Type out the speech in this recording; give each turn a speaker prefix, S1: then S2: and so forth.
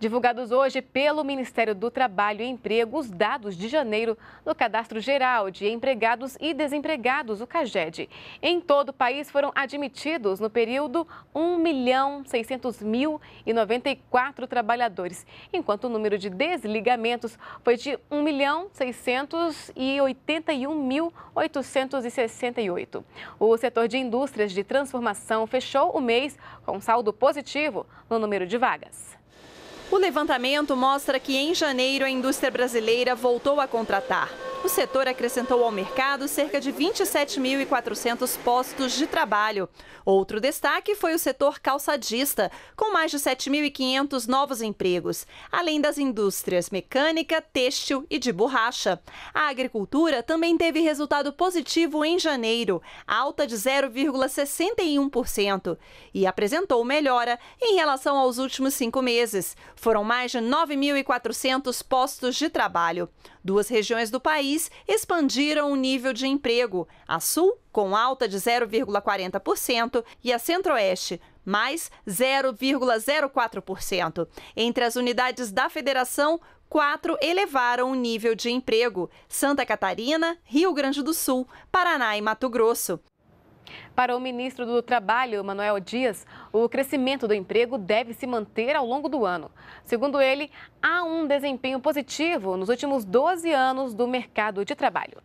S1: Divulgados hoje pelo Ministério do Trabalho e Emprego, os dados de janeiro no Cadastro Geral de Empregados e Desempregados, o CAGED. Em todo o país foram admitidos no período 1.600.094 trabalhadores, enquanto o número de desligamentos foi de 1.681.868. O setor de indústrias de transformação fechou o mês com saldo positivo no número de vagas.
S2: O levantamento mostra que em janeiro a indústria brasileira voltou a contratar o setor acrescentou ao mercado cerca de 27.400 postos de trabalho. Outro destaque foi o setor calçadista, com mais de 7.500 novos empregos, além das indústrias mecânica, têxtil e de borracha. A agricultura também teve resultado positivo em janeiro, alta de 0,61%, e apresentou melhora em relação aos últimos cinco meses. Foram mais de 9.400 postos de trabalho. Duas regiões do país país expandiram o nível de emprego. A Sul, com alta de 0,40%, e a Centro-Oeste, mais 0,04%. Entre as unidades da federação, quatro elevaram o nível de emprego: Santa Catarina, Rio Grande do Sul, Paraná e Mato Grosso. Para o ministro
S1: do Trabalho, Manuel Dias, o crescimento do emprego deve se manter ao longo do ano. Segundo ele, há um desempenho positivo nos últimos 12 anos do mercado de trabalho.